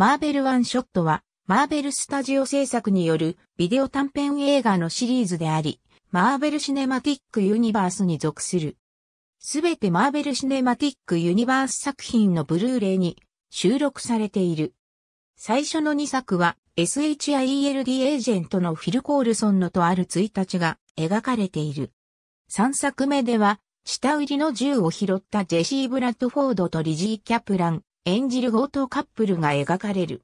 マーベルワンショットは、マーベルスタジオ制作によるビデオ短編映画のシリーズであり、マーベルシネマティックユニバースに属する。すべてマーベルシネマティックユニバース作品のブルーレイに収録されている。最初の2作は SHIELD エージェントのフィル・コールソンのとある1日が描かれている。3作目では、下売りの銃を拾ったジェシー・ブラッドフォードとリジー・キャプラン、演じる強盗カップルが描かれる。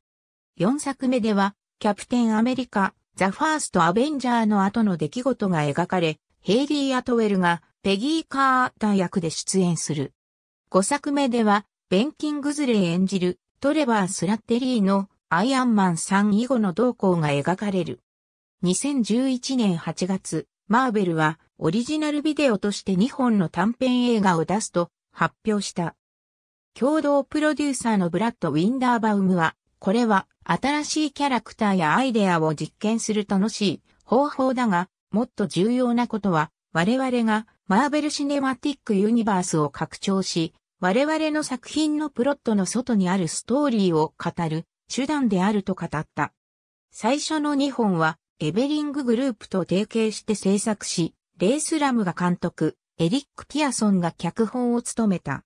4作目では、キャプテンアメリカ、ザ・ファースト・アベンジャーの後の出来事が描かれ、ヘイリー・アトウェルがペギー・カーター役で出演する。5作目では、ベンキン・グズレー演じるトレバー・スラッテリーのアイアンマン3以後の動向が描かれる。2011年8月、マーベルはオリジナルビデオとして2本の短編映画を出すと発表した。共同プロデューサーのブラッド・ウィンダーバウムは、これは新しいキャラクターやアイデアを実験する楽しい方法だが、もっと重要なことは、我々がマーベル・シネマティック・ユニバースを拡張し、我々の作品のプロットの外にあるストーリーを語る手段であると語った。最初の2本は、エベリンググループと提携して制作し、レイスラムが監督、エリック・ピアソンが脚本を務めた。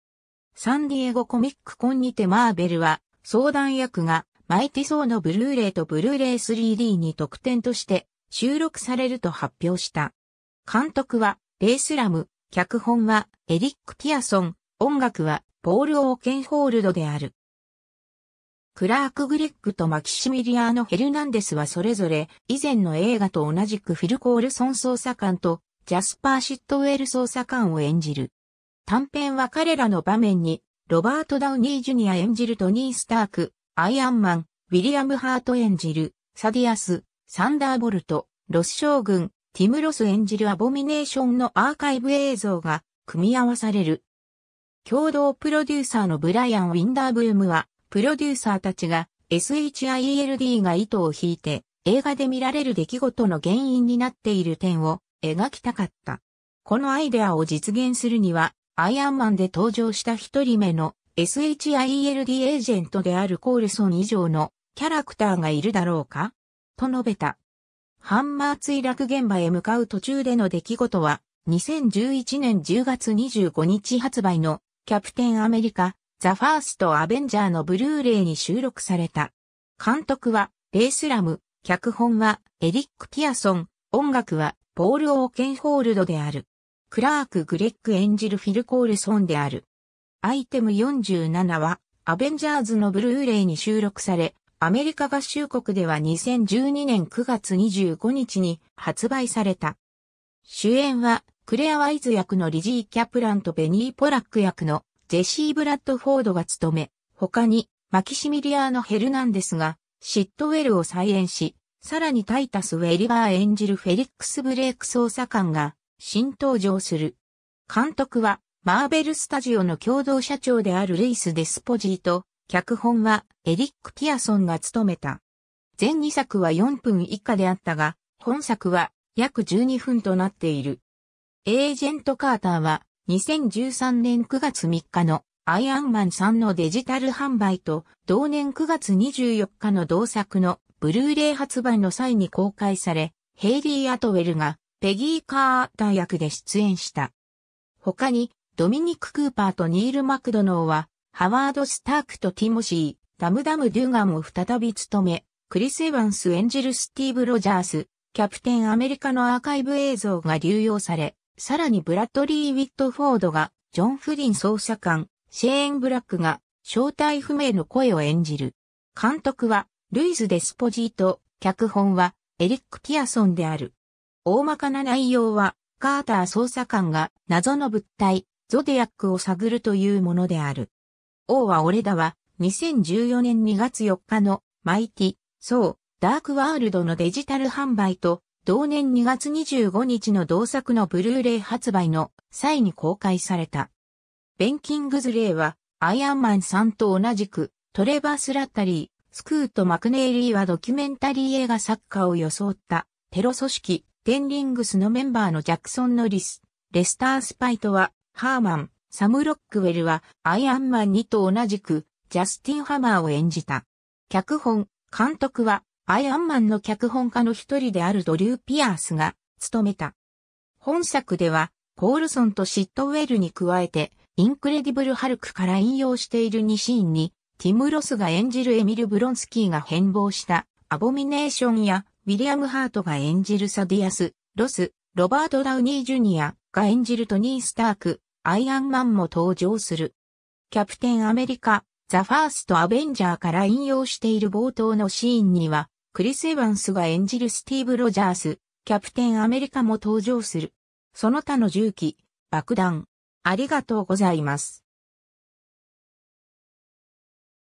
サンディエゴコミックコンにてマーベルは、相談役が、マイティソーのブルーレイとブルーレイ 3D に特典として収録されると発表した。監督は、レイスラム、脚本は、エリック・ピアソン、音楽は、ポール・オーケンホールドである。クラーク・グレッグとマキシミリアーノ・ヘルナンデスはそれぞれ、以前の映画と同じくフィル・コールソン捜査官と、ジャスパー・シットウェル捜査官を演じる。短編は彼らの場面に、ロバート・ダウニー・ジュニア演じるトニー・スターク、アイアンマン、ウィリアム・ハート演じる、サディアス、サンダーボルト、ロス将軍、ティム・ロス演じるアボミネーションのアーカイブ映像が組み合わされる。共同プロデューサーのブライアン・ウィンダーブームは、プロデューサーたちが SHIELD が糸を引いて映画で見られる出来事の原因になっている点を描きたかった。このアイデアを実現するにはアイアンマンで登場した一人目の SHIELD エージェントであるコールソン以上のキャラクターがいるだろうかと述べた。ハンマー墜落現場へ向かう途中での出来事は、2011年10月25日発売のキャプテンアメリカ、ザ・ファースト・アベンジャーのブルーレイに収録された。監督はレイスラム、脚本はエリック・ピアソン、音楽はポール・オーケンホールドである。クラーク・グレッグ演じるフィル・コールソンである。アイテム47は、アベンジャーズのブルーレイに収録され、アメリカ合衆国では2012年9月25日に発売された。主演は、クレア・ワイズ役のリジー・キャプランとベニー・ポラック役のジェシー・ブラッドフォードが務め、他にマキシミリアーノ・ヘルナンデスがシットウェルを再演し、さらにタイタス・ウェリバー演じるフェリックス・ブレイク捜査官が新登場する。監督は、マーベルスタジオの共同社長であるルイス・デスポジーと、脚本はエリック・ピアソンが務めた。全2作は4分以下であったが、本作は約12分となっている。エージェント・カーターは2013年9月3日のアイアンマン3のデジタル販売と同年9月24日の同作のブルーレイ発売の際に公開され、ヘイリー・アトウェルがペギー・カーー役で出演した。他に、ドミニク・クーパーとニール・マクドノーは、ハワード・スタークとティモシー、ダムダム・デュガンを再び務め、クリス・エヴァンス演じるスティーブ・ロジャース、キャプテン・アメリカのアーカイブ映像が流用され、さらにブラッドリー・ウィットフォードが、ジョン・フリン捜査官、シェーン・ブラックが、正体不明の声を演じる。監督は、ルイズ・デスポジート、脚本は、エリック・ピアソンである。大まかな内容は、カーター捜査官が謎の物体、ゾディアックを探るというものである。王は俺だは、2014年2月4日のマイティ、そう、ダークワールドのデジタル販売と、同年2月25日の同作のブルーレイ発売の際に公開された。ベンキングズレイは、アイアンマンさんと同じく、トレバー・スラッタリー、スクート・マクネーリーはドキュメンタリー映画作家を装った、テロ組織、テンリングスのメンバーのジャクソン・ノリス、レスター・スパイトは、ハーマン、サム・ロックウェルは、アイアンマン2と同じく、ジャスティン・ハマーを演じた。脚本、監督は、アイアンマンの脚本家の一人であるドリュー・ピアースが、務めた。本作では、コールソンとシットウェルに加えて、インクレディブル・ハルクから引用している2シーンに、ティム・ロスが演じるエミル・ブロンスキーが変貌した、アボミネーションや、ウィリアム・ハートが演じるサディアス、ロス、ロバート・ダウニー・ジュニアが演じるトニー・スターク、アイアンマンも登場する。キャプテン・アメリカ、ザ・ファースト・アベンジャーから引用している冒頭のシーンには、クリス・エヴァンスが演じるスティーブ・ロジャース、キャプテン・アメリカも登場する。その他の銃器、爆弾。ありがとうございます。